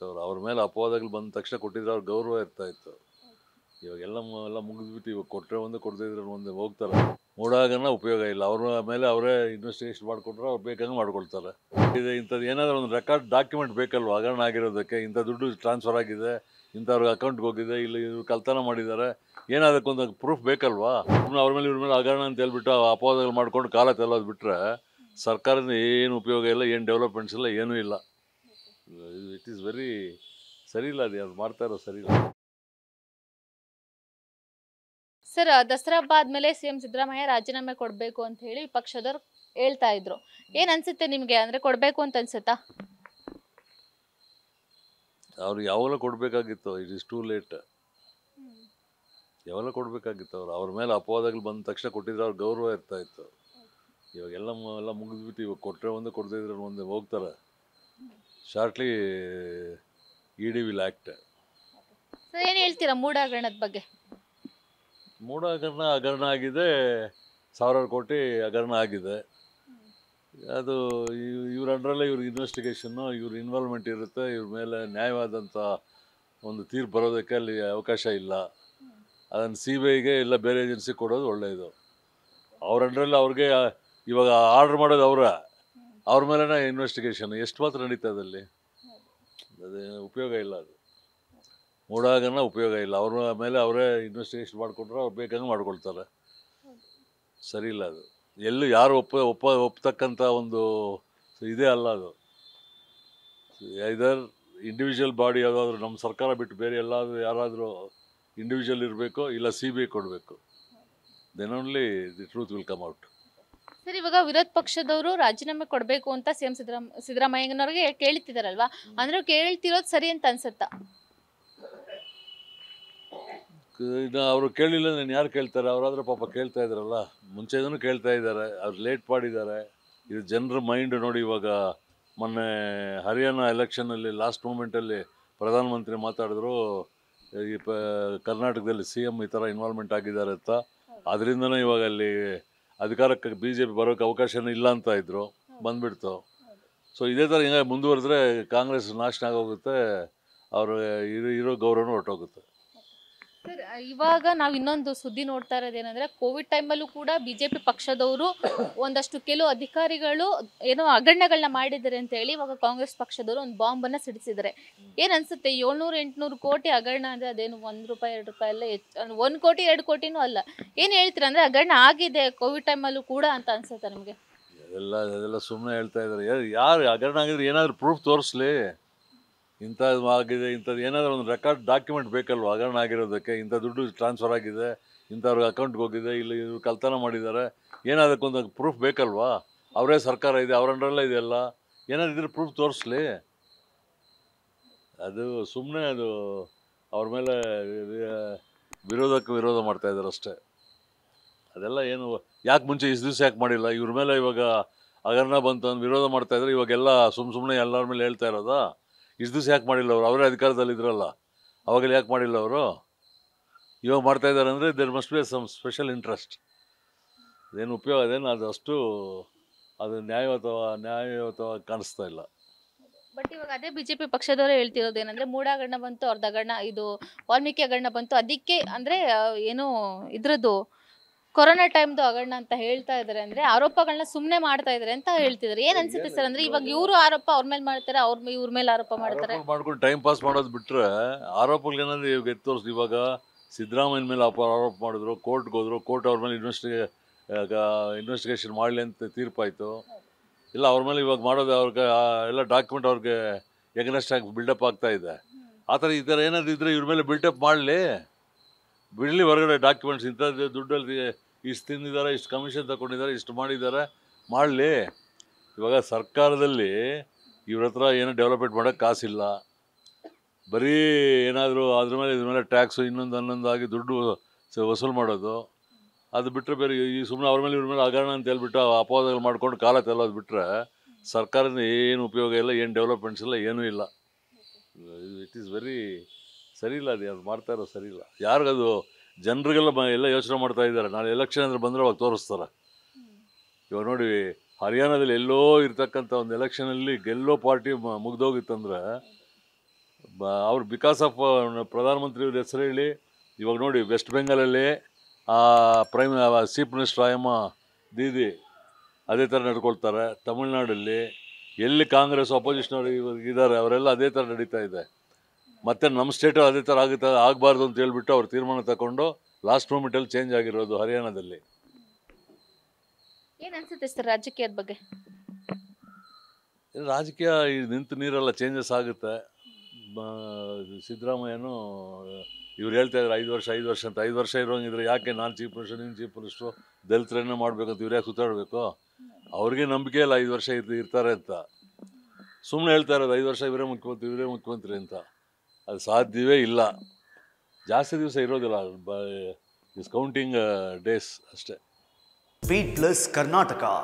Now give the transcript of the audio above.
ಇತ್ತು ಅವ್ರ ಮೇಲೆ ಅಪವಾದಗಳು ಬಂದ ತಕ್ಷಣ ಕೊಟ್ಟಿದ್ರೆ ಅವ್ರ ಗೌರವ ಇರ್ತಾ ಇತ್ತು ಇವಾಗ ಎಲ್ಲ ಎಲ್ಲ ಮುಗಿದ್ಬಿಟ್ಟು ಇವಾಗ ಕೊಟ್ಟರೆ ಒಂದು ಕೊಡದಿದ್ರೆ ಒಂದು ಹೋಗ್ತಾರೆ ಮೂಡಾಗನ ಉಪಯೋಗ ಇಲ್ಲ ಅವ್ರ ಮೇಲೆ ಅವರೇ ಇನ್ವೆಸ್ಟಿಗೇಷನ್ ಮಾಡಿಕೊಟ್ರೆ ಅವ್ರು ಬೇಕಂಗೆ ಮಾಡ್ಕೊಳ್ತಾರೆ ಇದು ಇಂಥದ್ದು ಏನಾದರೂ ಒಂದು ರೆಕಾರ್ಡ್ ಡಾಕ್ಯುಮೆಂಟ್ ಬೇಕಲ್ವ ಹಗರಣ ಆಗಿರೋದಕ್ಕೆ ಇಂಥ ದುಡ್ಡು ಟ್ರಾನ್ಸ್ಫರ್ ಆಗಿದೆ ಇಂಥವ್ರಿಗೆ ಅಕೌಂಟ್ಗೆ ಹೋಗಿದೆ ಇಲ್ಲಿ ಇವರು ಕಲ್ತನ ಮಾಡಿದ್ದಾರೆ ಏನಾದಕ್ಕೊಂದು ಪ್ರೂಫ್ ಬೇಕಲ್ವಾ ಅವ್ರ ಮೇಲೆ ಇವ್ರ ಮೇಲೆ ಹಗರಣ ಅಂತ ಹೇಳ್ಬಿಟ್ಟು ಅಪವಾದಗಳು ಮಾಡ್ಕೊಂಡು ಕಾಲ ತೆಲ್ಲೋದು ಬಿಟ್ಟರೆ ಸರ್ಕಾರದಿಂದ ಏನು ಉಪಯೋಗ ಇಲ್ಲ ಏನು ಡೆವಲಪ್ಮೆಂಟ್ಸ್ ಇಲ್ಲ ಏನೂ ಇಲ್ಲ ಇಟ್ ಈಸ್ ವೆರಿ ಸರಿಯಿಲ್ಲ ಅದು ಅದು ಮಾಡ್ತಾ ಇರೋ ಸರಿಯಿಲ್ಲ ಸರ್ ದಸರಾ ಹಬ್ಬ ಆದ್ಮೇಲೆ ಸಿಎಂ ಸಿದ್ದರಾಮಯ್ಯ ರಾಜೀನಾಮೆ ಕೊಡಬೇಕು ಅಂತ ಹೇಳಿ ಪಕ್ಷದವ್ರು ಹೇಳ್ತಾ ಇದ್ರು ಏನ್ ಅನ್ಸುತ್ತೆ ನಿಮ್ಗೆ ಅಂದ್ರೆ ಕೊಡ್ಬೇಕು ಅಂತ ಅನ್ಸುತ್ತಾ ಅವ್ರು ಯಾವಾಗಲೂ ಕೊಡ್ಬೇಕಾಗಿತ್ತು ಇಟ್ ಇಸ್ ಟೂ ಲೇಟ್ ಯಾವಾಗಲೂ ಕೊಡ್ಬೇಕಾಗಿತ್ತು ಅವ್ರು ಅವ್ರ ಮೇಲೆ ಅಪವಾದಗಳು ಬಂದ ತಕ್ಷಣ ಕೊಟ್ಟಿದ್ರೆ ಅವ್ರ ಗೌರವ ಇರ್ತಾ ಇತ್ತು ಇವಾಗ ಎಲ್ಲ ಎಲ್ಲ ಮುಗಿದ್ಬಿಟ್ಟು ಇವಾಗ ಕೊಟ್ಟರೆ ಒಂದು ಕೊಡದಿದ್ರೆ ಒಂದು ಹೋಗ್ತಾರೆ shortly E D will act ಏನು ಹೇಳ್ತೀರಾ ಮೂಡ ಬಗ್ಗೆ ಮೂಡ ಹಗರಣ ಹಗರಣ ಆಗಿದೆ ಸಾವಿರಾರು ಕೋಟಿ ಹಗರಣ ಆಗಿದೆ ಅದು ಇವ್ರ ಅಂಡ್ರಲ್ಲೇ ಇವ್ರ ಇನ್ವೆಸ್ಟಿಗೇಷನ್ನು ಇವ್ರ ಇನ್ವಾಲ್ವ್ಮೆಂಟ್ ಇರುತ್ತೆ ಇವ್ರ ಮೇಲೆ ನ್ಯಾಯವಾದಂಥ ಒಂದು ತೀರ್ಪು ಬರೋದಕ್ಕೆ ಅಲ್ಲಿ ಅವಕಾಶ ಇಲ್ಲ ಅದನ್ನು ಸಿ ಬಿ ಐಗೆ ಇಲ್ಲ ಬೇರೆ ಏಜೆನ್ಸಿಗೆ ಕೊಡೋದು ಒಳ್ಳೆಯದು ಅವ್ರ ಅಂಡ್ರಲ್ಲಿ ಅವ್ರಿಗೆ ಇವಾಗ ಆರ್ಡ್ರ್ ಮಾಡೋದು ಅವರ ಅವ್ರ ಮೇಲೆ ಇನ್ವೆಸ್ಟಿಗೇಷನ್ ಎಷ್ಟು ಮಾತ್ರ ನಡೀತಾ ಅದಲ್ಲಿ ಅದೇ ಉಪಯೋಗ ಇಲ್ಲ ಅದು ಮೂಡಾಗನ ಉಪಯೋಗ ಇಲ್ಲ ಅವ್ರ ಮೇಲೆ ಅವರೇ ಇನ್ವೆಸ್ಟಿಗೇಷನ್ ಮಾಡಿಕೊಂಡ್ರೆ ಅವ್ರು ಬೇಕಂಗೆ ಮಾಡ್ಕೊಳ್ತಾರೆ ಸರಿ ಇಲ್ಲ ಅದು ಎಲ್ಲೂ ಯಾರು ಒಪ್ಪ ಒಪ್ಪ ಒಪ್ಪತಕ್ಕಂಥ ಒಂದು ಇದೇ ಅಲ್ಲ ಅದು ಇದರ್ ಇಂಡಿವಿಜುವಲ್ ಬಾಡಿ ಯಾವುದಾದ್ರೂ ನಮ್ಮ ಸರ್ಕಾರ ಬಿಟ್ಟು ಬೇರೆ ಎಲ್ಲಾದರೂ ಯಾರಾದರೂ ಇಂಡಿವಿಜುವಲ್ ಇರಬೇಕು ಇಲ್ಲ ಸಿ ಬಿ ಐ ಕೊಡಬೇಕು then only the truth will come out sir ಇವಾಗ ವಿರೋಧ ಪಕ್ಷದವರು ರಾಜೀನಾಮೆ ಕೊಡಬೇಕು ಅಂತ ಸಿಎಂ ಸಿದ್ದರಾಮ ಸಿದ್ದರಾಮಯ್ಯನವ್ರಿಗೆ ಕೇಳ್ತಿದಾರಲ್ವಾ ಅಂದ್ರೆ ಕೇಳ್ತಿರೋದು ಸರಿ ಅಂತ ಅನ್ಸುತ್ತ ಅವರು ಕೇಳಿಲ್ಲ ನಾನು ಯಾರು ಕೇಳ್ತಾರೆ ಅವರಾದ್ರೂ ಪಾಪ ಕೇಳ್ತಾ ಇದ್ರಲ್ಲ ಮುಂಚೆ ಕೇಳ್ತಾ ಇದ್ದಾರೆ ಅವ್ರು ಲೇಟ್ ಮಾಡಿದ್ದಾರೆ ಇದು ಜನರ ಮೈಂಡ್ ನೋಡಿ ಇವಾಗ ಮೊನ್ನೆ ಹರಿಯಾಣ ಎಲೆಕ್ಷನಲ್ಲಿ ಲಾಸ್ಟ್ ಮೂಮೆಂಟಲ್ಲಿ ಪ್ರಧಾನಮಂತ್ರಿ ಮಾತಾಡಿದ್ರು ಈ ಪ ಕರ್ನಾಟಕದಲ್ಲಿ ಸಿ ಎಮ್ ಈ ಥರ ಇನ್ವಾಲ್ವ್ಮೆಂಟ್ ಆಗಿದ್ದಾರೆ ಅಂತ ಅದರಿಂದನೂ ಇವಾಗ ಅಲ್ಲಿ ಅಧಿಕಾರಕ್ಕೆ ಬಿ ಜೆ ಪಿ ಬರೋಕ್ಕೆ ಅವಕಾಶನೇ ಇಲ್ಲ ಅಂತ ಇದ್ದರು ಬಂದುಬಿಡ್ತು ಸೊ ಇದೇ ಥರ ಹಿಂಗೆ ಮುಂದುವರೆದ್ರೆ ಕಾಂಗ್ರೆಸ್ ನಾಶನ ಆಗೋಗುತ್ತೆ ಅವರು ಇರೋ ಇರೋ ಗೌರವನೂ ಹೊರಟೋಗುತ್ತೆ ಸರ್ ಇವಾಗ ನಾವು ಇನ್ನೊಂದು ಸುದ್ದಿ ನೋಡ್ತಾ ಏನಂದ್ರೆ ಕೋವಿಡ್ ಟೈಮಲ್ಲೂ ಕೂಡ ಬಿಜೆಪಿ ಪಕ್ಷದವರು ಒಂದಷ್ಟು ಕೆಲವು ಅಧಿಕಾರಿಗಳು ಏನೋ ಅಗಣ್ಯಗಳನ್ನ ಮಾಡಿದ್ದಾರೆ ಅಂತ ಹೇಳಿ ಇವಾಗ ಕಾಂಗ್ರೆಸ್ ಪಕ್ಷದವರು ಒಂದು ಬಾಂಬ್ ಅನ್ನ ಸಿಡಿಸಿದ್ದಾರೆ ಏನ್ ಅನ್ಸುತ್ತೆ ಏಳ್ನೂರು ಎಂಟ್ನೂರು ಕೋಟಿ ಅಗರಣ ಅಂದ್ರೆ ಅದೇನು ಒಂದ್ ರೂಪಾಯಿ ಎರಡು ರೂಪಾಯಿ ಎಲ್ಲ ಒಂದ್ ಕೋಟಿ ಎರಡು ಕೋಟಿನೂ ಅಲ್ಲ ಏನ್ ಹೇಳ್ತೀರ ಅಂದ್ರೆ ಅಗರಣ ಆಗಿದೆ ಕೋವಿಡ್ ಟೈಮಲ್ಲೂ ಕೂಡ ಅಂತ ಅನ್ಸುತ್ತೆ ನಮಗೆ ಸುಮ್ನೆ ಸುಮ್ಮನೆ ಹೇಳ್ತಾ ಇದ್ದಾರೆ ಯಾರು ಅಗರಣ ಆಗಿದ್ರೆ ಏನಾದ್ರು ಪ್ರೂಫ್ ತೋರಿಸ್ಲಿ ಇಂಥದ್ದು ಆಗಿದೆ ಇಂಥದ್ದು ಏನಾದರೂ ಒಂದು ರೆಕಾರ್ಡ್ ಡಾಕ್ಯುಮೆಂಟ್ ಬೇಕಲ್ವ ಹಗರಣ ಆಗಿರೋದಕ್ಕೆ ಇಂಥ ದುಡ್ಡು ಟ್ರಾನ್ಸ್ಫರ್ ಆಗಿದೆ ಇಂಥವ್ರಿಗೆ ಅಕೌಂಟ್ಗೆ ಹೋಗಿದೆ ಇಲ್ಲಿ ಇವರು ಕಳ್ತನ ಮಾಡಿದ್ದಾರೆ ಏನಾದಕ್ಕೊಂದು ಪ್ರೂಫ್ ಬೇಕಲ್ವಾ ಅವರೇ ಸರ್ಕಾರ ಇದೆ ಅವ್ರ ಅಂಡರಲ್ಲೇ ಇದೆಯಲ್ಲ ಏನಾದ್ರು ಇದ್ರೆ ಪ್ರೂಫ್ ತೋರಿಸ್ಲಿ ಅದು ಸುಮ್ಮನೆ ಅದು ಅವ್ರ ಮೇಲೆ ವಿರೋಧಕ್ಕೆ ವಿರೋಧ ಮಾಡ್ತಾ ಅಷ್ಟೇ ಅದೆಲ್ಲ ಏನು ಯಾಕೆ ಮುಂಚೆ ಇಸ್ ದಿವಸ ಯಾಕೆ ಮಾಡಿಲ್ಲ ಇವ್ರ ಮೇಲೆ ಇವಾಗ ಹಗರಣ ಬಂತು ಅಂತ ವಿರೋಧ ಮಾಡ್ತಾಯಿದ್ರೆ ಇವಾಗೆಲ್ಲ ಸುಮ್ಮ ಸುಮ್ಮನೆ ಎಲ್ಲರ ಮೇಲೆ ಹೇಳ್ತಾ ಇರೋದಾ ಇಷ್ಟು ದಿವಸ ಯಾಕೆ ಮಾಡಿಲ್ಲ ಅವರು ಅವರೇ ಅಧಿಕಾರದಲ್ಲಿ ಇದ್ರಲ್ಲ ಅವಾಗಲೇ ಯಾಕೆ ಮಾಡಿಲ್ಲ ಅವರು ಇವಾಗ ಮಾಡ್ತಾ ಇದ್ದಾರೆ ಅಂದರೆ there must be some special interest ಅದೇನು ಉಪಯೋಗ ಅದೇನು ಅದು ಅಷ್ಟು ಅದು ನ್ಯಾಯಯುತವ ನ್ಯಾಯವತವಾಗಿ ಕಾಣಿಸ್ತಾ ಇಲ್ಲ ಬಟ್ ಇವಾಗ ಅದೇ ಬಿಜೆಪಿ ಪಕ್ಷದವರೇ ಹೇಳ್ತಿರೋದು ಏನಂದ್ರೆ ಮೂಡಾಗಣ್ಣ ಬಂತು ಅವ್ರದ್ದು ಇದು ವಾಲ್ಮೀಕಿ ಅಗಣ್ಣ ಬಂತು ಅದಕ್ಕೆ ಅಂದ್ರೆ ಏನು ಇದ್ರದ್ದು ಕೊರೋನಾ ಟೈಮ್ದು ಹಗರಣ ಅಂತ ಹೇಳ್ತಾ ಇದಾರೆ ಅಂದ್ರೆ ಆರೋಪಗಳನ್ನ ಸುಮ್ನೆ ಮಾಡ್ತಾ ಇದಾರೆ ಅಂತ ಹೇಳ್ತಿದ್ರು ಏನ್ ಅನ್ಸುತ್ತೆ ಸರ್ ಅಂದ್ರೆ ಇವಾಗ ಇವರು ಆರೋಪ ಅವ್ರ ಮೇಲೆ ಮಾಡ್ತಾರೆ ಅವ್ರ ಇವ್ರ ಮೇಲೆ ಆರೋಪ ಮಾಡ್ತಾರೆ ಮಾಡ್ಕೊಂಡು ಟೈಮ್ ಪಾಸ್ ಮಾಡೋದು ಬಿಟ್ರೆ ಆರೋಪಗಳೇನಾದ್ರು ಇವಾಗ ಎತ್ತೋರ್ಸ್ ಇವಾಗ ಸಿದ್ದರಾಮಯ್ಯ ಮೇಲೆ ಆರೋಪ ಮಾಡಿದ್ರು ಕೋರ್ಟ್ಗೆ ಹೋದ್ರು ಕೋರ್ಟ್ ಅವ್ರ ಮೇಲೆ ಇನ್ವೆಸ್ಟಿಗೆ ಇನ್ವೆಸ್ಟಿಗೇಷನ್ ಮಾಡಲಿ ಅಂತ ತೀರ್ಪಾಯಿತು ಇಲ್ಲ ಅವ್ರ ಮೇಲೆ ಇವಾಗ ಮಾಡೋದು ಅವ್ರಿಗೆ ಎಲ್ಲ ಡಾಕ್ಯುಮೆಂಟ್ ಅವ್ರಿಗೆ ಎಗ್ನೆಸ್ಟ್ ಆಗಿ ಬಿಲ್ಡಪ್ ಆಗ್ತಾ ಇದೆ ಆ ಥರ ಈ ಥರ ಏನಾದರೂ ಇದ್ದರೆ ಇವ್ರ ಮೇಲೆ ಬಿಲ್ಡಪ್ ಮಾಡಲಿ ಬಿಡಲಿ ಹೊರಗಡೆ ಡಾಕ್ಯುಮೆಂಟ್ಸ್ ಇಂಥದ್ದು ದುಡ್ಡಲ್ಲಿ ಇಷ್ಟು ತಿಂದಿದ್ದಾರೆ ಇಷ್ಟು ಕಮಿಷನ್ ತಗೊಂಡಿದ್ದಾರೆ ಇಷ್ಟು ಮಾಡಿದ್ದಾರೆ ಮಾಡಲಿ ಇವಾಗ ಸರ್ಕಾರದಲ್ಲಿ ಇವ್ರ ಹತ್ರ ಏನೋ ಡೆವಲಪ್ಮೆಂಟ್ ಮಾಡೋಕ್ಕೆ ಕಾಸಿಲ್ಲ ಬರೀ ಏನಾದರೂ ಅದ್ರ ಮೇಲೆ ಇದ್ರ ಮೇಲೆ ಟ್ಯಾಕ್ಸು ಇನ್ನೊಂದು ಹನ್ನೊಂದಾಗಿ ದುಡ್ಡು ವಸೂಲು ಮಾಡೋದು ಅದು ಬಿಟ್ಟರೆ ಬೇರೆ ಈ ಸುಮ್ಮನೆ ಅವ್ರ ಮೇಲೆ ಇವ್ರ ಮೇಲೆ ಹಗರಣ ಅಂತ ಹೇಳ್ಬಿಟ್ಟು ಅಪವಾದಗಳು ಮಾಡ್ಕೊಂಡು ಕಾಲ ತೆಲ್ಲೋದು ಬಿಟ್ಟರೆ ಸರ್ಕಾರದಿಂದ ಏನು ಉಪಯೋಗ ಇಲ್ಲ ಏನು ಡೆವಲಪ್ಮೆಂಟ್ಸ್ ಇಲ್ಲ ಏನೂ ಇಲ್ಲ ಇಟ್ ಈಸ್ ವೆರಿ ಸರಿ ಇಲ್ಲ ಅದು ಅದು ಮಾಡ್ತಾ ಇರೋ ಸರಿ ಇಲ್ಲ ಯಾರಿಗದು ಜನರಿಗೆಲ್ಲ ಮ ಎಲ್ಲ ಯೋಚನೆ ಮಾಡ್ತಾ ಇದ್ದಾರೆ ನಾಳೆ ಎಲೆಕ್ಷನ್ ಅಂದರೆ ಬಂದರೆ ಅವಾಗ ತೋರಿಸ್ತಾರೆ ಇವಾಗ ನೋಡಿ ಹರಿಯಾಣದಲ್ಲಿ ಎಲ್ಲೋ ಇರ್ತಕ್ಕಂಥ ಒಂದು ಎಲೆಕ್ಷನಲ್ಲಿ ಗೆಲ್ಲೋ ಪಾರ್ಟಿ ಮುಗ್ದೋಗಿತ್ತಂದ್ರೆ ಬ ಅವ್ರು ಬಿಕಾಸ್ ಆಫ್ ಪ್ರಧಾನಮಂತ್ರಿಯವ್ರ ಹೆಸರು ಹೇಳಿ ಇವಾಗ ನೋಡಿ ವೆಸ್ಟ್ ಬೆಂಗಾಲಲ್ಲಿ ಆ ಪ್ರೈಮ್ ಚೀಫ್ ಮಿನಿಸ್ಟರ್ ಆಯಮ್ಮ ದೀದಿ ಅದೇ ಥರ ನಡ್ಕೊಳ್ತಾರೆ ತಮಿಳ್ನಾಡಲ್ಲಿ ಎಲ್ಲಿ ಕಾಂಗ್ರೆಸ್ ಅಪೋಸಿಷನ್ ಇದ್ದಾರೆ ಅವರೆಲ್ಲ ಅದೇ ಥರ ನಡೀತಾ ಇದೆ ಮತ್ತೆ ನಮ್ಮ ಸ್ಟೇಟು ಅದೇ ಥರ ಆಗುತ್ತೆ ಆಗಬಾರ್ದು ಅಂತ ಹೇಳ್ಬಿಟ್ಟು ಅವ್ರು ತೀರ್ಮಾನ ತಗೊಂಡು ಲಾಸ್ಟ್ ಮೂಮೆಂಟಲ್ಲಿ ಚೇಂಜ್ ಆಗಿರೋದು ಹರಿಯಾಣದಲ್ಲಿ ಏನು ಸರ್ ರಾಜಕೀಯದ ಬಗ್ಗೆ ರಾಜಕೀಯ ನಿಂತು ನೀರೆಲ್ಲ ಚೇಂಜಸ್ ಆಗುತ್ತೆ ಸಿದ್ದರಾಮಯ್ಯನು ಇವ್ರು ಹೇಳ್ತಾ ಇದ್ದಾರೆ ಐದು ವರ್ಷ ಐದು ವರ್ಷ ಅಂತ ಐದು ವರ್ಷ ಇರೋಂಗಿದ್ರೆ ಯಾಕೆ ನಾನು ಚೀಫ್ ಮಿನಿಸ್ಟರ್ ನೀನು ಚೀಫ್ ಮಿನಿಸ್ಟ್ರು ದಲಿತರನ್ನೇ ಮಾಡಬೇಕು ಅಂತ ಇವ್ರು ಯಾಕೆ ಸುತ್ತಾಡಬೇಕು ಅವ್ರಿಗೆ ನಂಬಿಕೆ ಇಲ್ಲ ಐದು ವರ್ಷ ಇರ್ತಾರೆ ಅಂತ ಸುಮ್ಮನೆ ಹೇಳ್ತಾ ಇರೋದು ಐದು ವರ್ಷ ಇವರೇ ಮುಖ್ಯಮಂತ್ರಿ ಇವರೇ ಮುಖ್ಯಮಂತ್ರಿ ಅಂತ ಅದು ಸಾಧ್ಯವೇ ಇಲ್ಲ ಜಾಸ್ತಿ ದಿವಸ ಇರೋದಿಲ್ಲ ಇಸ್ ಕೌಂಟಿಂಗ್ ಡೇಸ್ ಅಷ್ಟೇ ಪ್ಲಸ್ ಕರ್ನಾಟಕ